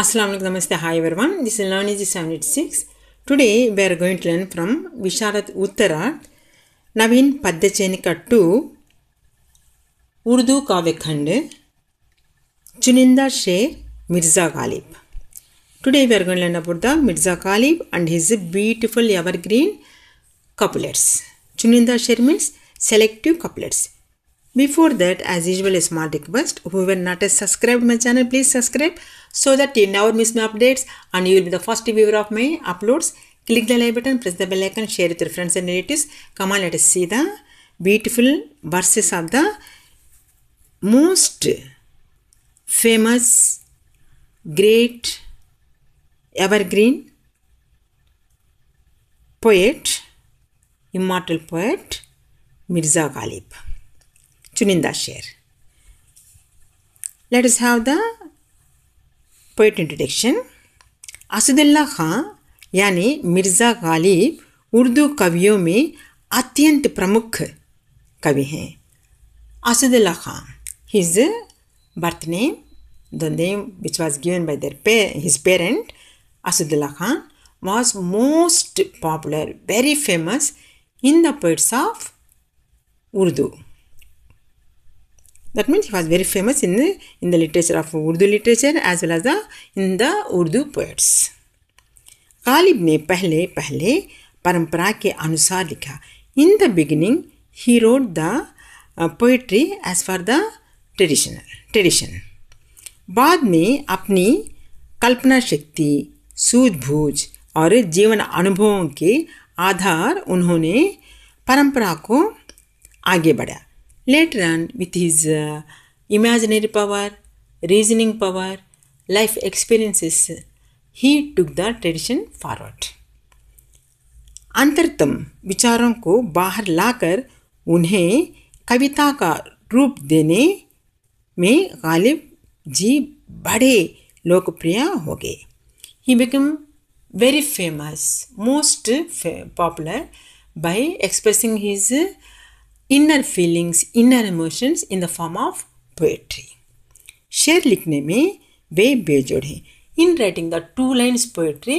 Assalamualaikum Namaste Hi everyone this is Learning 76 today we are going to learn from Visharat Uttarat Naveen Padyachenika 2 Urdu Kavyakhand Chuninda Sher Mirza Ghalib Today we are going to learn about the Mirza Ghalib and his beautiful evergreen couplets Chuninda Sher means selective couplets Before that, as usual, a small request. If you will not a subscribed my channel, please subscribe so that you never miss my updates and you will be the first viewer of my uploads. Click the like button, press the bell icon, share it with your friends and relatives. Come on, let us see the beautiful verses of the most famous, great, evergreen poet, immortal poet, Mirza Ghalib. चुनिंदा शेर let us have the poet introduction Asadullah Khan यानी मिर्ज़ा गालिब उर्दू कवियों में अत्यंत प्रमुख कवि हैं Asadullah Khan his birth name the name which was given by their pa his parent Asadullah Khan was most popular very famous in the poets of Urdu That means he was very famous in the, in the literature of Urdu literature as well as the in the Urdu poets. Ghalib ने पहले पहले परंपरा के अनुसार लिखा in the beginning ही wrote the poetry as for the traditional tradition बाद में अपनी कल्पना शक्ति सूझबूझ और जीवन अनुभवों के आधार उन्होंने परंपरा को आगे बढ़ाया Later on, with his uh, imaginary power, reasoning power, life experiences, he took the tradition forward. अंतरतम विचारों को बाहर लाकर उन्हें कविता का रूप देने में गालिब जी बड़े लोकप्रिय हो गए he became very famous, most popular by expressing his inner feelings inner emotions in the form of poetry शेर लिखने में वे बेजोड़ हैं in writing the two lines poetry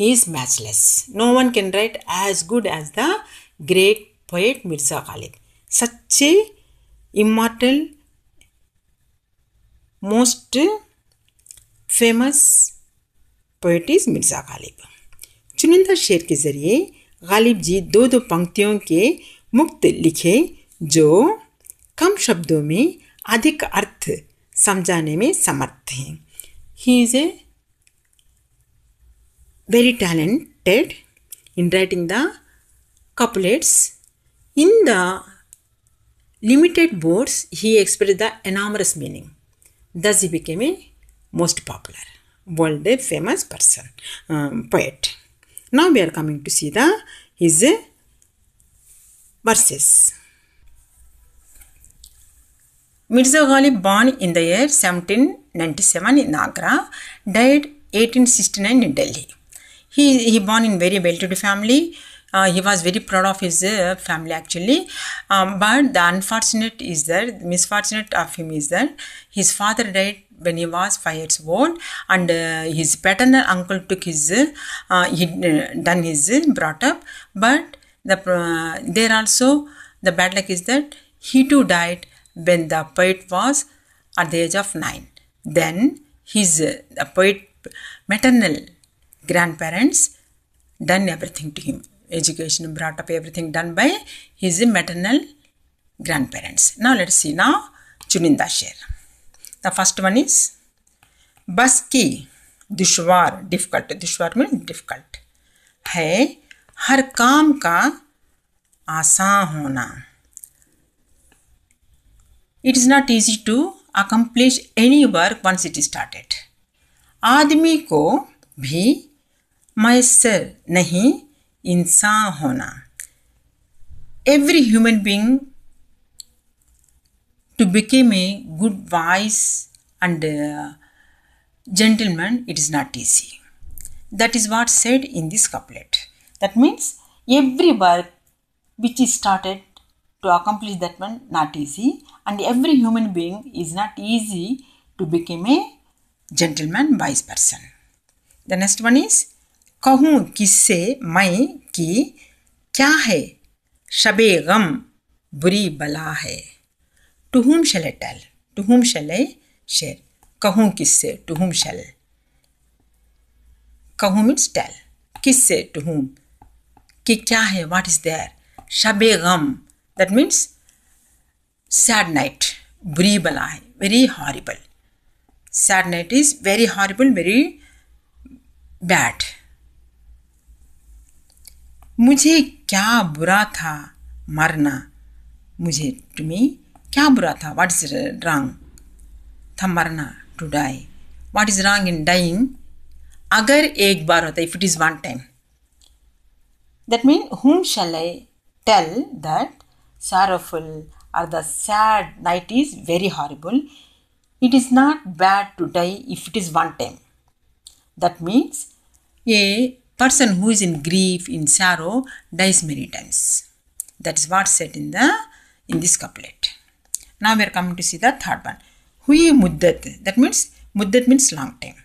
he is matchless no one can write as good as the great poet Mirza Khalid such a immortal most famous poet is Mirza Ghalib चुनिंदा शेर के ज़रिए गालिब जी दो दो पंक्तियों के मुक्त लिखे जो कम शब्दों में अधिक अर्थ समझाने में समर्थ हैं he is a very talented in writing the couplets in the limited words he express the enormous meaning thus he became a most popular world famous person poet now we are coming to see the his verses. Mirza Ghalib born in the year 1797 in Agra, died 1869 in Delhi. He, he born in very well-to-do family. Uh, he was very proud of his uh, family actually. Um, but the unfortunate is that, misfortunate of him is that his father died when he was five years old, and uh, his paternal uncle took his, uh, he uh, done his uh, brought up, but the, uh, there also the bad luck is that he too died when the poet was at the age of 9. Then his uh, poet maternal grandparents done everything to him. Education brought up everything done by his maternal grandparents. Now let's see now Chuninda The first one is Baski Dushwar difficult. Dushwar means difficult. Hey हर काम का आसान होना it is not easy to accomplish any work once it started आदमी को भी मैसर नहीं इंसान होना every human being to became a good voice and gentleman it is not easy that is what said in this couplet That means every work which is started to accomplish that one not easy and every human being is not easy to become a gentleman wise person. The next one is कहूँ किससे मैं कि क्या है शबे गम बुरी बला है to whom shall A tell to whom शल ए शेर कहूँ किससे टू हुम शल कहूँ मीन्स टेल किससे टू हुम कि क्या है वाट इज़ देयर शब गम दैट मीन्स सैड नाइट बुरी बला है very horrible sad night is very horrible very bad मुझे क्या बुरा था मरना मुझे तुम्हें क्या बुरा था वाट इज़ रॉन्ग था मरना to die what is wrong in dying अगर एक बार होता if it is one time That means, whom shall I tell that sorrowful or the sad night is very horrible? It is not bad to die if it is one time. That means, a person who is in grief, in sorrow, dies many times. That is what said in the in this couplet. Now we are coming to see the third one. Hui muddat. that means muddat means long time.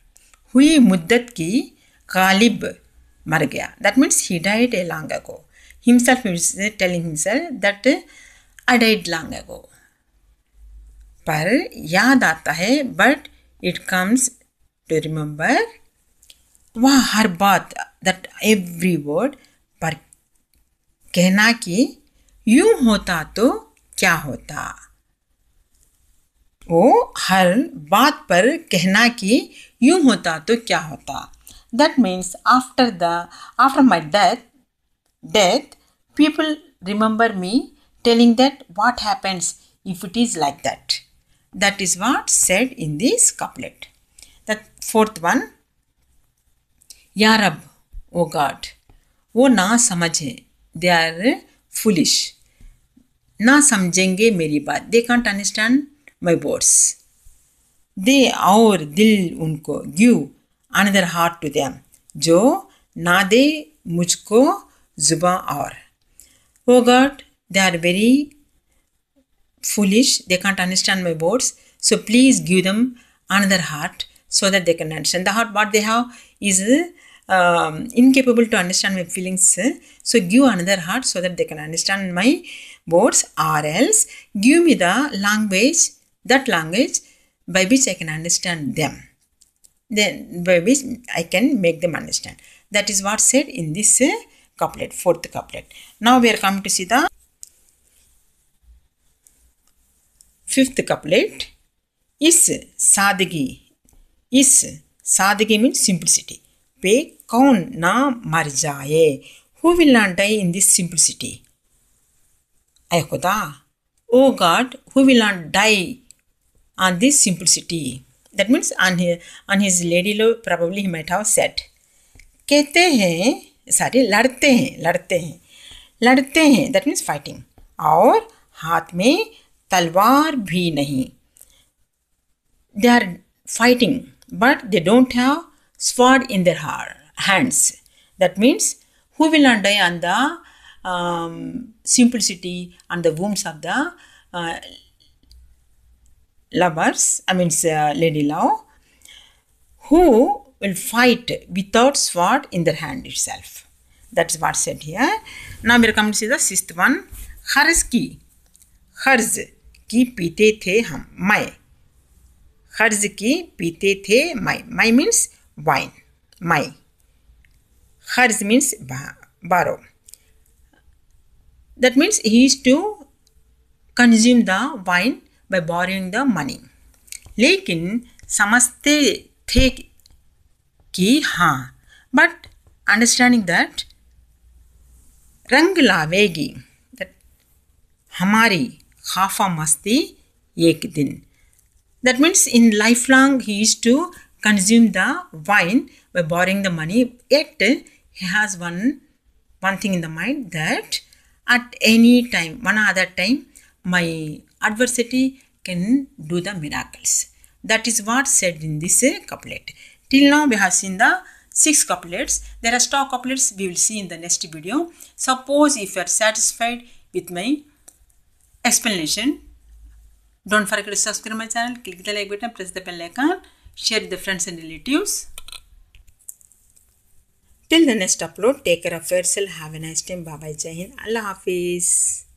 Hui muddat ki Ghalib मर गया that means he died a long ago himself is telling himself that I died long ago पर याद आता है but it comes to remember वह हर बात that every word पर कहना कि यूं होता तो क्या होता वो हर बात पर कहना कि यूं होता तो क्या होता that means after the after my death death people remember me telling that what happens if it is like that that is what said in this couplet the fourth one yarab o god na samajhe. They are foolish. Na samjenge समझेंगे baat. They can't understand my words. They और dil unko you. Another heart to them जो ना दे मुझको जुबा और हो गट they are very foolish they can't understand my words so please give them another heart so that they can understand the heart what they have is incapable to understand my feelings so give another heart so that they can understand my words or else give me the language that language by which I can understand them then by which I can make them understand. That is what said in this uh, couplet, fourth couplet. Now we are coming to see the fifth couplet. Is sadagi. Is sadagi means simplicity. Pe kaun na mar jaye. Who will not die in this simplicity? Ayokoda. O oh God, who will not die on this simplicity? That means on on his lady low probably he met how set कहते हैं सारे लड़ते हैं लड़ते हैं लड़ते हैं that means fighting और हाथ में तलवार भी नहीं they are fighting but they don't have sword in their हार hands that means who will not die on the um, simplicity the the wombs of uh, lovers, I mean uh, lady love, who will fight without sword in their hand itself. That's what said here. Now we are coming to the sixth one. Harz ki, harz ki pite the hum, my. Harz ki pite the mai. Mai means wine, my. Harz means borrow. That means he is to consume the wine by borrowing the money लेकिन समझते थे कि हाँ but understanding that रंग लावेगी that हमारी खाफा मस्ती एक दिन that means in life long he is to consume the wine by borrowing the money at he has one one thing in the mind that at any time one other time my adversity can do the miracles. That is what said in this couplet. Till now we have seen the six couplets. There are star couplets we will see in the next video. Suppose if you are satisfied with my explanation, don't forget to subscribe my channel, click the like button, press the bell icon, share with the friends and relatives. Till the next upload, take care of yourself. Have a nice time. Bye bye. Jai Hind. Allah Hafiz.